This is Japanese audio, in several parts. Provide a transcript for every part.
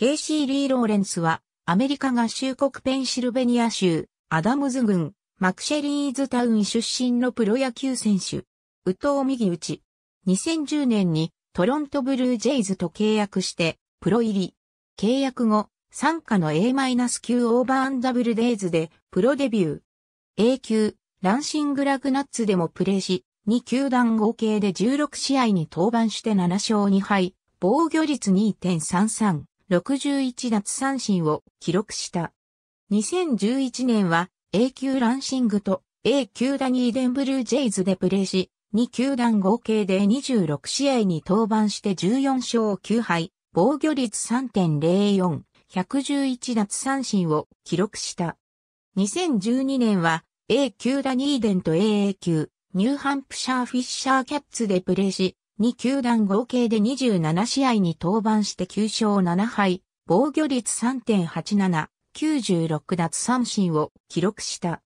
ケイシー・リー・ローレンスは、アメリカ合衆国ペンシルベニア州、アダムズ郡、マクシェリーズタウン出身のプロ野球選手。宇藤右打ち。2010年にトロントブルージェイズと契約して、プロ入り。契約後、参加の A-9 オーバーダブルデイズでプロデビュー。A 級、ランシングラグナッツでもプレーし、2球団合計で16試合に登板して7勝2敗、防御率2.33。61奪三振を記録した。2011年は A 級ランシングと A 級ダニーデンブルージェイズでプレーし、2球団合計で26試合に登板して14勝9敗、防御率3.04、111奪三振を記録した。2012年は A 級ダニーデンと AA 級、ニューハンプシャーフィッシャーキャッツでプレーし、2球団合計で27試合に登板して9勝7敗、防御率3.87、96奪三振を記録した。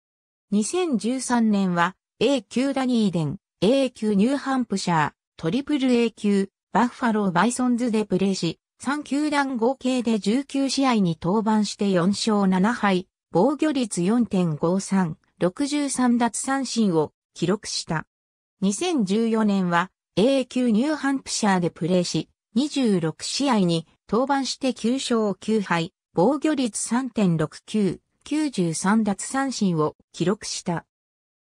2013年は A 級ダニーデン、A 級ニューハンプシャー、トリプル A 級、バッファローバイソンズでプレーし、3球団合計で19試合に登板して4勝7敗、防御率4.53、63奪三振を記録した。2014年は a 級ニューハンプシャーでプレーし、26試合に登板して9勝9敗、防御率3.69、93奪三振を記録した。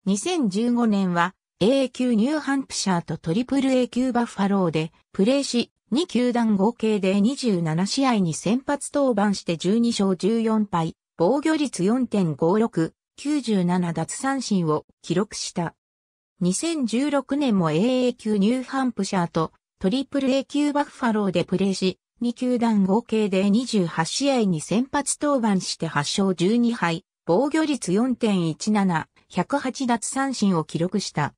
2015年は AA 級ニューハンプシャーとトリプル A 級バッファローでプレーし、2球団合計で27試合に先発登板して12勝14敗、防御率4.56、97奪三振を記録した。2016年も AA 級ニューハンプシャーと AAA 級バッファローでプレーし、2球団合計で28試合に先発登板して8勝12敗、防御率4.17、108奪三振を記録した。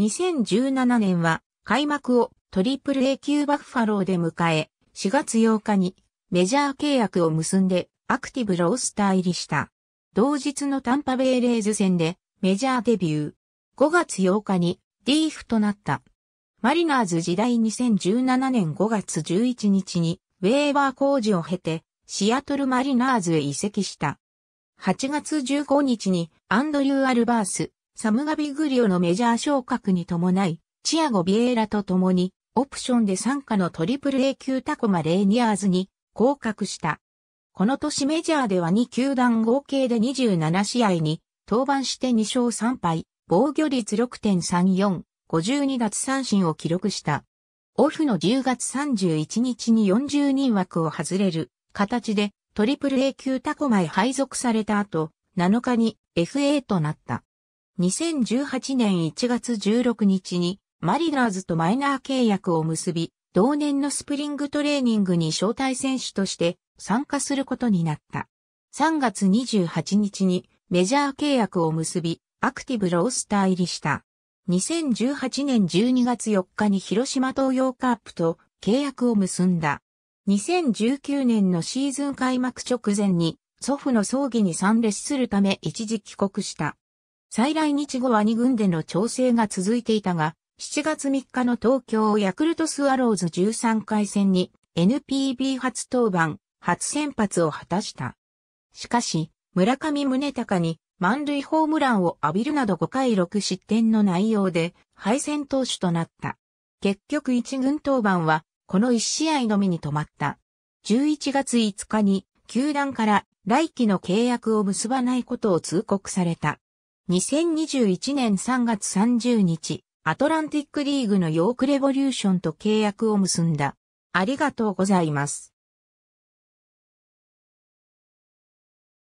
2017年は開幕を AAA 級バッファローで迎え、4月8日にメジャー契約を結んでアクティブロースター入りした。同日のタンパベイレーズ戦でメジャーデビュー、5月8日にリーフとなった。マリナーズ時代2017年5月11日にウェーバー工事を経てシアトルマリナーズへ移籍した。8月15日にアンドリュー・アルバース、サムガビグリオのメジャー昇格に伴い、チアゴ・ビエーラと共にオプションで参加のトリプル A 級タコマ・レーニアーズに降格した。この年メジャーでは2球団合計で27試合に登板して2勝3敗、防御率6.34、52奪三振を記録した。オフの10月31日に40人枠を外れる形でトリプル A 級タコマへ配属された後、7日に FA となった。2018年1月16日にマリナーズとマイナー契約を結び、同年のスプリングトレーニングに招待選手として参加することになった。3月28日にメジャー契約を結び、アクティブロースター入りした。2018年12月4日に広島東洋カープと契約を結んだ。2019年のシーズン開幕直前に祖父の葬儀に参列するため一時帰国した。再来日後は2軍での調整が続いていたが、7月3日の東京ヤクルトスワローズ13回戦に NPB 初登板、初先発を果たした。しかし、村上宗隆に満塁ホームランを浴びるなど5回6失点の内容で敗戦投手となった。結局一軍登板はこの1試合のみに止まった。11月5日に球団から来季の契約を結ばないことを通告された。2021年3月30日、アトランティックリーグのヨークレボリューションと契約を結んだ。ありがとうございます。